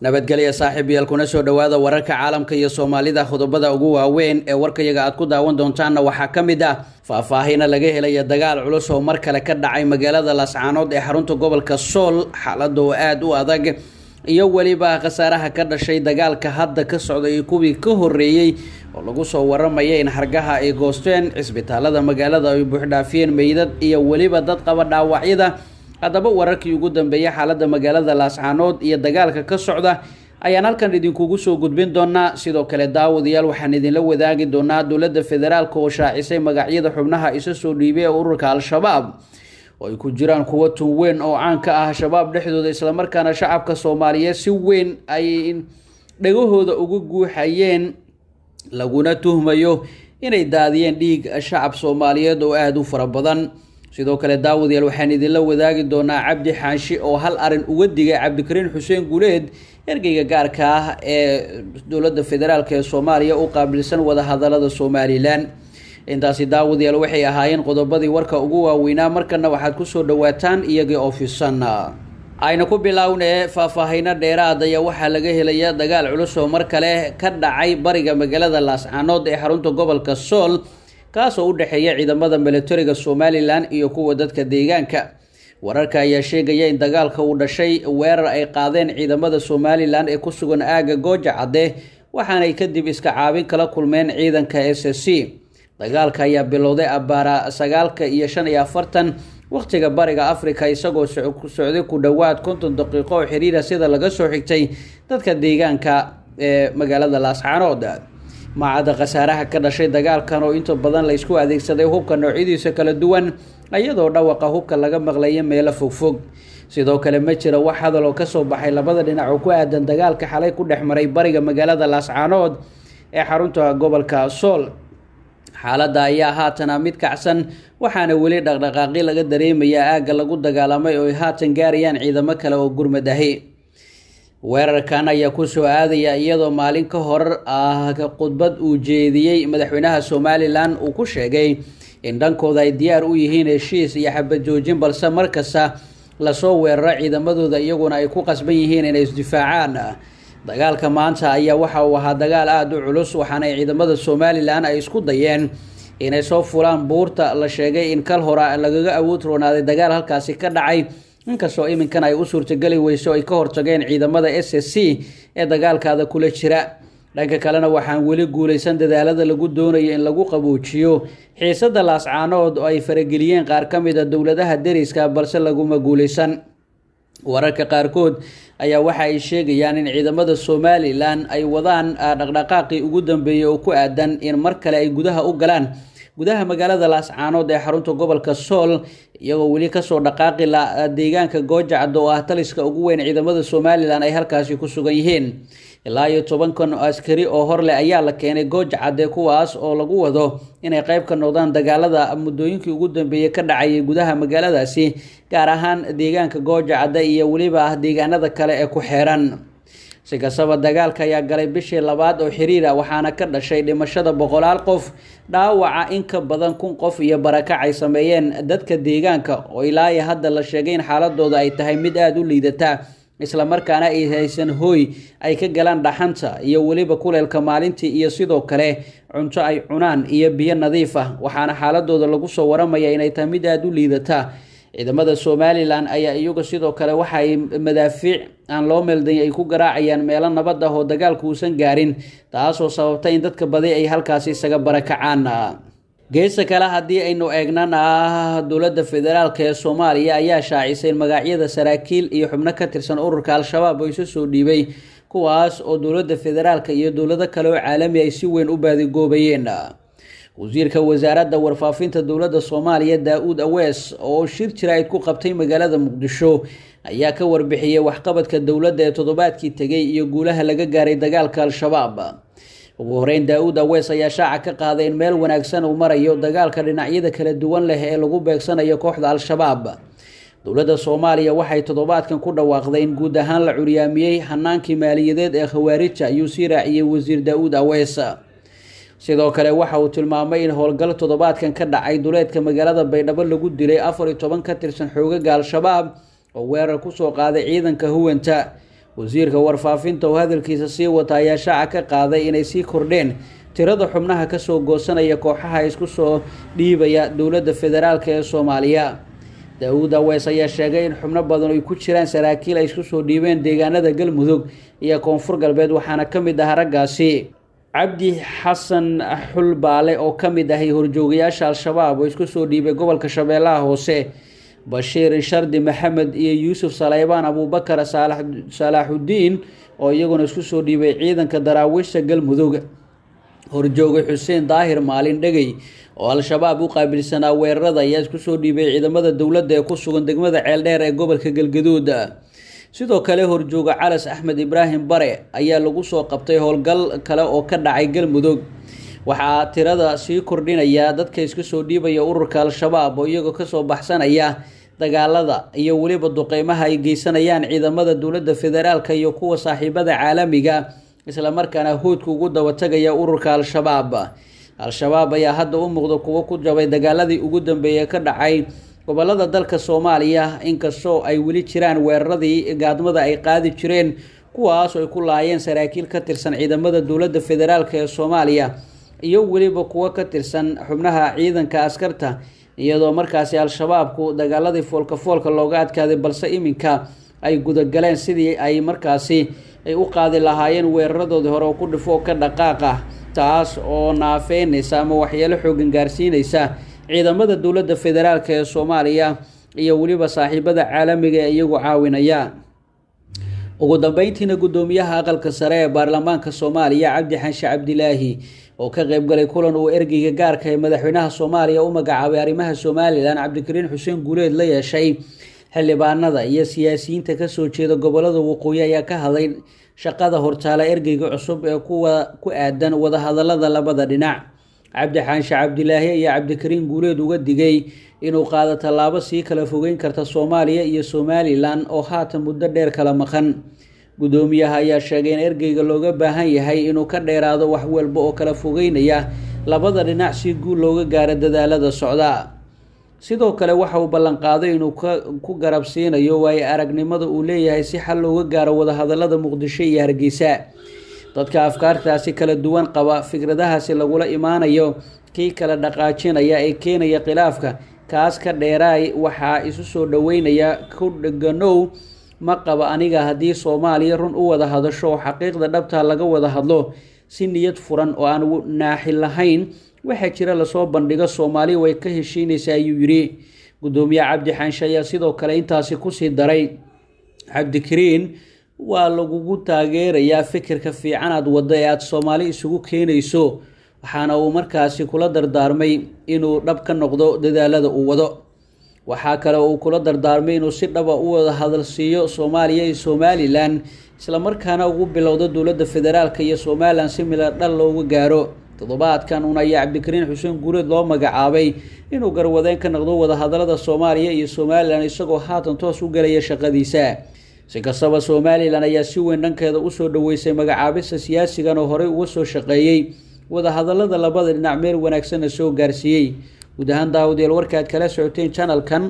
nabadgelya saaxiib yaal kuna soo dhowaada wararka caalamka iyo soomaalida qodobada ugu waaweyn ee warkayaga aad ku daawan doontaanna waxaa ka mid ah faahfaahina laga helaya dagaal culus oo mar kale ka dhacay magaalada lascaanood ee xarunta gobolka sool xaalada oo aada u adag iyo weliba khasaaraha ka dhashay dagaalka hadda ka socda iyo kuwii ka horreeyey oo lagu soo waramaya in hargaha ay goosteen cisbitaalada magaalada ay buuxdhaafiyeen meydad iyo weliba dad qaba dhaawacyada haddaba wararkii ugu dambeeyay xaaladda magaalada laascaanood iyo dagaalka ka socda ayaan halkan idinkugu soo gudbin doonaa sidoo kale daawadayaal waxaan idinla wadaagi doonaa dowladda federaalka oo shaacisay magacyada xubnaha isa soo dhiibay ee ururka al-shabaab oo ay ku jiraan kuwa tunweyn oo caan ka ah shabaab dhexdooda islamarkaana shacabka soomaaliyeed si weyn ay dhagahooda uga guuxayeen laguna tuhmayo inay daadiyeen dhiig shacab soomaaliyeed oo aada u fara badan sidoo kale daawud daawadyaal waxaan idinla wadaagi doonaa cabdi xaanshi oo hal arin uga digay cabdikariin xuseen guleed ergeyga gaarka ah ee dowladda federaalk ee soomaaliya u qaabilsan wadahadalada somalilan intaasi daawud daawadyaal waxay ahaayeen qodobadii warka ugu waaweynaa markana waxaad kusoo dhawaataan iyagii ofisan ayna ku bilownee faahfaahino dheeraad ayaa waxaa laga helaya dagaal culus oo mar kale ka dhacay bariga magaalada laascanood ee xarunta gobolka sool kaasoo u dhexeeya ciidamada milatariga somalilan iyo kuwa dadka deegaanka wararka ayaa sheegaya in dagaalka uu dhashay weerar ay qaadeen ciidamada somalilan ee ku sugan aagga gooja cadde waxaanay kadib iska caabin kala kulmeen ciidanka s s c dagaalka ayaa bilowday abaara sagaalka iyo shan iyo afartan wakhtiga bariga afrika isagoo socday ku dhowaad konton daqiiqo oo xiriira ah sida laga soo xigtay dadka deegaanka ee magaalada laascaanood maacada khasaaraha ka dhashay dagaalkan oo inta badan laysku adeegsaday hubka noocyadiisa kala duwan iyadoo dhawaqa hubka laga maqlaya meelo fogfog sidoo kale ma jira wax hadal oo kasoo baxay labada dhinac oo ku aadan dagaalka xalay ku dhex maray bariga magaalada laascaanood ee xarunta gobolka sool xaaladda ayaa haatana mid kacsan waxaana weli dhaqdhaqaaqi laga dareemayaa aagga lagu dagaalamay oo ay haatan gaarayaan ciidamo kale oo gurmad ahi weerarkan ayaa ku soo aadaya iyadoo maalin ka hor ah khudbad uu jeediyey madaxweynaha somalilan uu ku sheegay in dhankooda ay diyaar u yihiin heshiis iyo xabad joojin balse markasta lasoo weeraro ciidamadooda iyaguna ay ku qasban yihiin inay isdifaacaan dagaalka maanta ayaa waxa uu ahaa dagaal aada u culus waxaana ay ciidamada somalilan ay isku dayeen inay soo fulaan buurta la sheegay in kal hora lagaga awood roonaaday dagaal halkaasi ka dhacay inkastoo iminkan ay u suurtogeli weyso ay ka hortageen ciidamada s s c ee dagaalkaada kula jira dhanka kalena waxaan weli guulaysan dadaalada lagu doonayo in lagu qaboujiyo xiisada laascaanood oo ay farageliyeen qaar ka mida dowladaha deriska balse laguma guulaysan wararka qaarkood ayaa waxa ay sheegayaan in ciidamada somalilan ay wadaan ah, dhaqdhaqaaqii ugu dambeeyey oo ku aadan in mar kale ay gudaha u galaan gudaha magaalada laascaanood ee xarunta gobolka sool iyagoo weli kasoo dhaqaaqi la ah, deegaanka goojacad oo ah taliska ugu weyn ciidamada somalilan ay halkaasi ku sugan yihiin ilaa iyo toban kun askari oo hor leh ayaa la keenay goojacade kuwaas oo lagu wado inay qayb ka noqdaan dagaalada muddooyinkii ugu dambeeyey ka dhacayay gudaha magaaladaasi gaar ahaan deegaanka goojacade iyo weliba ah deegaanada kale ee ku xeeran si kastaba dagaalka ayaa galay bishii labaad oo xiriira waxaana ka dhashay dhimashada boqolaal qof dhaawaca in ka badan kun qof iyo barakac ay sameeyeen dadka deegaanka oo ilaa hadda la sheegay in xaaladooda ay tahay mid aada u liidata islamarkaana ay haysan hooy ay ka galaan dhaxanta iyo weliba kuleelka maalintii iyo sidoo kale cunto ay cunaan iyo biyo nadiif ah waxaana xaaladooda lagu soo waramaya inay tahay mid aada u liidata ciidamada somalilan ayaa iyaga sidoo kale waxaay madaafiic aan loo meeldayn ay ku garaacayaan meelo nabad ah oo dagaalku uusan gaarin taasoo sababtay in dadka badi ay halkaasi isaga barakacaan geesa kale haddii aynu eegnana ah, dowladda federaalk ee soomaaliya ayaa shaacisay in magacyada saraakiil iyo xubno ka tirsan ururka al-shabaab oo isa soo dhiibay kuwaas oo dowladda federaalka iyo dowlado kale oo caalami ay si weyn u baadigoobayeen wasiirka wasaaradda warfaafinta dowladda soomaaliya daa-uud awees oo shir jira jiraa'id ku qabtay magaalada muqdisho ayaa ka warbixiyey waxqabadka dowladda ee toddobaadkii tegay iyo guulaha laga gaaray dagaalka al-shabaab ugu horeyn daa-uud awees ayaa shaaca ka qaaday in meel wanaagsan uu marayo dagaalka dhinacyada kala duwan leh ee lagu beegsanayo kooxda al-shabaab dowladda soomaaliya waxay toddobaadkan ku dhawaaqday in guud ahaan la curyaamiyey hanaankii maaliyadeed ee khawaarija ayuu sii raaciyey wasiir daa-uud awees sidoo kale waxa uu tilmaamay in howlgal toddobaadkan ka dhacay duleedka magaalada baydhabo lagu dilay afar iyo toban ka tirsan xoogaga al-shabaab oo weerar kusoo qaaday ciidanka huwanta wasiirka warfaafinta oo hadalkiisa sii wata ayaa shaaca ka qaaday inay sii kordheen tirada xubnaha kasoo goosanaya kooxaha isku soo dhiibaya dowladda federaalk ee soomaaliya da-uud aweys ayaa sheegay in xubno badan ay ku jiraan saraakiil ay isku soo dhiibeen deegaanada galmudug iyo koonfur galbeed waxaana ka mid ah raggaasi cabdi xasan xulbaale oo ka mid ahay horjoogayaasha al-shabaab oo isku soo dhiibay gobolka shabeellaha hoose bashiir shardi maxamed iyo yuusuf saleybaan abuubakar salaaxudiin oo iyaguna isku soo dhiibay ciidanka daraawiishta galmudooga horjoogay xuseen daahir maalin dhegay oo al-shabaab u qaabilsanaa weerarada ayaa isku soo dhiibay ciidamada dowladda ee ku sugan degmada ceeldheer ee gobolka galgadooda sidoo kale horjooga calas axmed ibraahim bare ayaa lagu soo qabtay howlgal kale oo ka dhacay galmudug waxaa tirada sii kordhinaya dadka iska soo dhiibaya ururka al-shabaab oo iyagoo kasoo baxsanaya dagaalada iyo weliba duqeymaha ay geysanayaan ciidamada dowladda federaalka iyo kuwa saaxiibada caalamiga islamarkaana hoodka ugu daba tagaya ururka al-shabaab al-shabaab ayaa hadda u muuqda kuwo ku jabay dagaaladii ugu dambeeyey ka dhacay gobollada dalka soomaaliya inkastoo ay weli jiraan weeraradii gaadmada ay qaadi jireen kuwaas ay ku laayeen saraakiil ka tirsan ciidamada dowladda federaalk ee soomaaliya iyo weliba kuwo ka tirsan xubnaha ciidanka askarta iyadoo markaasi al-shabaabku dagaaladii foolka foolka looga adkaaday balse iminka ay gudagaleen sidii ay markaasi ay u qaadi lahaayeen weeraradoodii hore oo ku dhifo ka dhaqaaq ah taas oo naafeynaysa ama waxyeelo xoogan gaarsiinaysa ciidamada dowladda federaalk ee soomaaliya iyo weliba saaxiibada caalamiga ee iyagu caawinaya ugu dambeyntiina guddoomiyaha aqalka sare ee baarlamaanka soomaaliya cabdi xanshe cabdilaahi oo ka qeybgalay kulan uu ergeyga gaarka ee madaxweynaha soomaaliya u magacaabay arrimaha somalilan cabdikariin xuseen guuleed la yeeshay xildhibaanada iyo siyaasiyiinta kasoo jeeda gobollada waqooyi ayaa ka hadlay shaqada hortaala ergeyga cusub ee kuwa ku aadan wadahadalada labada dhinac cabdi cabdilaahi ayaa cabdikariin guuleed uga digay inuu qaado tallaabo sii kala fogeyn karta soomaaliya iyo somalilan oo haatan muddo dheer kala maqan guddoomiyaha ayaa sheegay in ergeyga looga baahan yahay inuu ka dheeraado wax walba oo kala fogeynaya labada dhinac si guul looga gaaro dadaalada socda sidoo kale waxa uu ballanqaaday inuu ku garab siinayo waayo aragnimada uu leeyahay si xal looga gaaro wadahadalada muqdisho iyo hargeysa dadka afkaartaasi kala duwan qaba fikradahaasi lagula imaanayo kii kala dhaqaajinaya ee keenaya khilaafka kaas ka dheeraay waxaa isu soo dhoweynaya ku dheganow ma qaba aniga haddii soomaaliya run u wada hadasho oo xaqiiqda dhabtaa laga wada hadlo si niyad furan oo aan naaxi lahayn waxaa jira lasoo bandhigo soomaaliya way ka heshiinaysaa ayuu yidhi gudoomiye cabdi xanshe ayaa sidoo kale intaasi kusii daray cabdikariin waa lagugu taageerayaa fikirka fiicanaad waddo ee aada soomaali isugu keenayso waxaana uu markaasi kula dardaarmay inuu dhab ka noqdo dadaalada uu wado waxaa kale uu kula dardaarmay inuu si dhaba ah u wada hadalsiiyo soomaaliya iyo somalilan islamarkaana ugu bilowdo dowladda federaalka iyo somalilan si dhal looga gaaro toddobaadkan un ayaa cabdikariin xuseen guureed loo magacaabay inuu garwadeen ka noqdo wadahadalada soomaaliya iyo somalilan isagoo haatan toos u gelaya shaqadiisa si kastaba somalilan ayaa si weyn dhankeeda usoo dhoweysay magacaabista siyaasigan oo horey uga soo shaqeeyey wadahadallada labada dhinac meel wanaagsanna soo gaarsiiyey guud ahaan daawad yeel warkaad kala socoteen janalkan